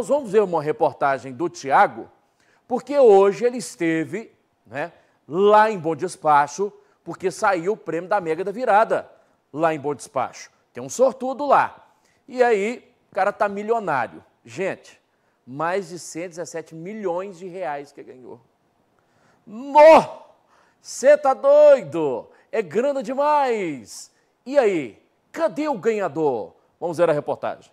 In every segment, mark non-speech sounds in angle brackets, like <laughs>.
Nós vamos ver uma reportagem do Tiago, porque hoje ele esteve né, lá em Bom Despacho, porque saiu o prêmio da Mega da Virada lá em Bom Despacho. Tem um sortudo lá. E aí, o cara tá milionário. Gente, mais de 117 milhões de reais que ganhou. No! Você tá doido? É grana demais! E aí, cadê o ganhador? Vamos ver a reportagem.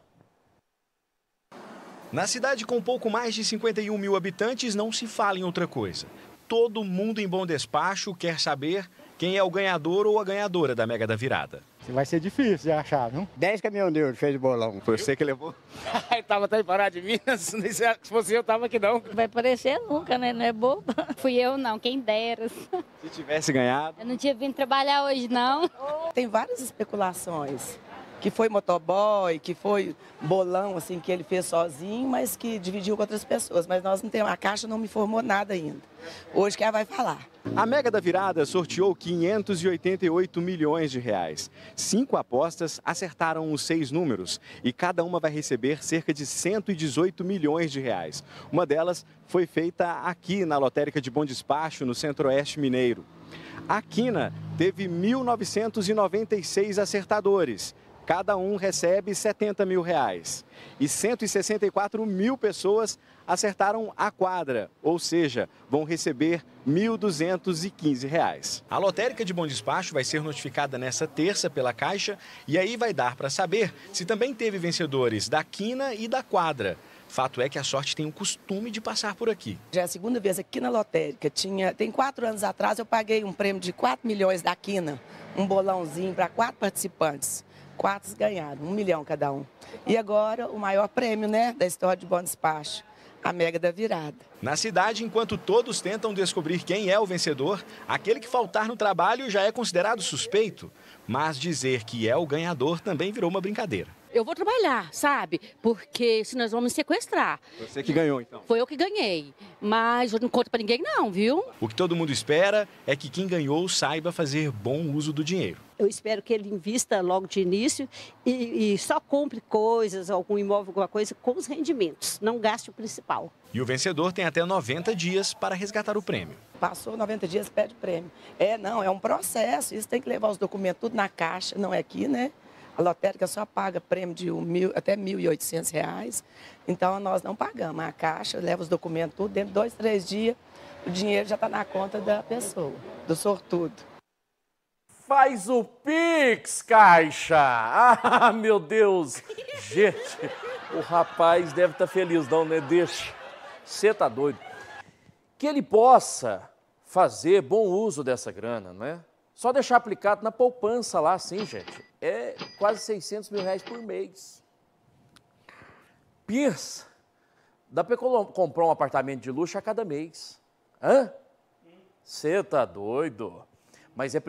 Na cidade com pouco mais de 51 mil habitantes, não se fala em outra coisa. Todo mundo em bom despacho quer saber quem é o ganhador ou a ganhadora da Mega da Virada. Vai ser difícil de achar, viu? 10 caminhoneiros fez o bolão. Foi você que levou? <laughs> eu tava até em de Minas, <laughs> se fosse eu tava aqui não. Vai parecer nunca, né? Não é boba. <laughs> Fui eu não, quem dera. Se tivesse ganhado. Eu não tinha vindo trabalhar hoje não. Tem várias especulações que foi motoboy, que foi bolão, assim, que ele fez sozinho, mas que dividiu com outras pessoas. Mas nós não temos, a Caixa não me formou nada ainda. Hoje que ela vai falar. A Mega da Virada sorteou 588 milhões de reais. Cinco apostas acertaram os seis números e cada uma vai receber cerca de 118 milhões de reais. Uma delas foi feita aqui na lotérica de Bom Despacho, no Centro-Oeste Mineiro. A Quina teve 1.996 acertadores cada um recebe 70 mil reais. E 164 mil pessoas acertaram a quadra, ou seja, vão receber R$ 1.215. A lotérica de Bom Despacho vai ser notificada nessa terça pela Caixa e aí vai dar para saber se também teve vencedores da quina e da quadra. Fato é que a sorte tem o costume de passar por aqui. Já é a segunda vez aqui na lotérica. Tinha, tem quatro anos atrás eu paguei um prêmio de 4 milhões da quina, um bolãozinho para quatro participantes. Quatro ganharam, um milhão cada um. E agora o maior prêmio né, da história de Bom Despacho, a Mega da Virada. Na cidade, enquanto todos tentam descobrir quem é o vencedor, aquele que faltar no trabalho já é considerado suspeito. Mas dizer que é o ganhador também virou uma brincadeira eu vou trabalhar, sabe? Porque senão nós vamos me sequestrar. Você que ganhou, então. Foi eu que ganhei. Mas eu não conto para ninguém, não, viu? O que todo mundo espera é que quem ganhou saiba fazer bom uso do dinheiro. Eu espero que ele invista logo de início e, e só compre coisas, algum imóvel, alguma coisa, com os rendimentos. Não gaste o principal. E o vencedor tem até 90 dias para resgatar o prêmio. Passou 90 dias, pede o prêmio. É, não, é um processo. Isso tem que levar os documentos tudo na caixa, não é aqui, né? A lotérica só paga prêmio de um mil, até R$ 1.800. Então, nós não pagamos. A caixa leva os documentos tudo. Dentro de dois, três dias, o dinheiro já está na conta da pessoa, do sortudo. Faz o Pix, Caixa! <laughs> Ah, meu Deus! Gente, o rapaz deve estar tá feliz, não, né? Deixa. Você tá doido. Que ele possa fazer bom uso dessa grana, não é? Só deixar aplicado na poupança lá, assim, gente, é quase 600 mil reais por mês. Piers, dá para comprar um apartamento de luxo a cada mês. Hã? Você tá doido? Mas é.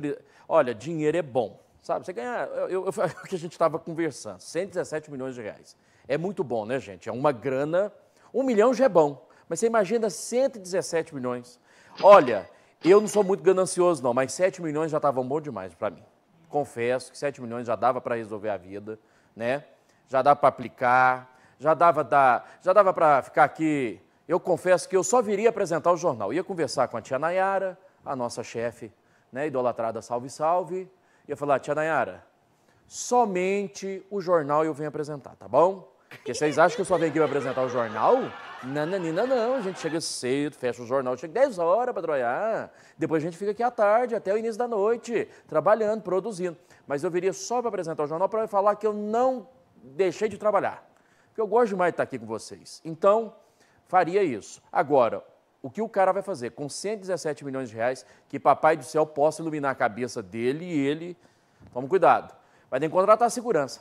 Olha, dinheiro é bom. Sabe, você ganha. Eu, eu, <laughs> o que a gente estava conversando, 117 milhões de reais. É muito bom, né, gente? É uma grana. Um milhão já é bom. Mas você imagina 117 milhões. Olha, eu não sou muito ganancioso, não, mas 7 milhões já estavam bom demais para mim. Confesso que 7 milhões já dava para resolver a vida, né? Já dava para aplicar, já dava, da, já dava para ficar aqui. Eu confesso que eu só viria apresentar o jornal. Ia conversar com a tia Nayara, a nossa chefe, né, idolatrada Salve Salve. Ia falar, tia Nayara, somente o jornal eu venho apresentar, tá bom? Porque vocês acham que eu só venho aqui pra apresentar o jornal? Nananina, não, a gente chega cedo, fecha o jornal, chega 10 horas para trabalhar. Depois a gente fica aqui à tarde, até o início da noite, trabalhando, produzindo. Mas eu viria só para apresentar o jornal para falar que eu não deixei de trabalhar. Porque eu gosto demais de estar aqui com vocês. Então, faria isso. Agora, o que o cara vai fazer com 117 milhões de reais que papai do céu possa iluminar a cabeça dele e ele. Toma cuidado. Vai ter que contratar segurança.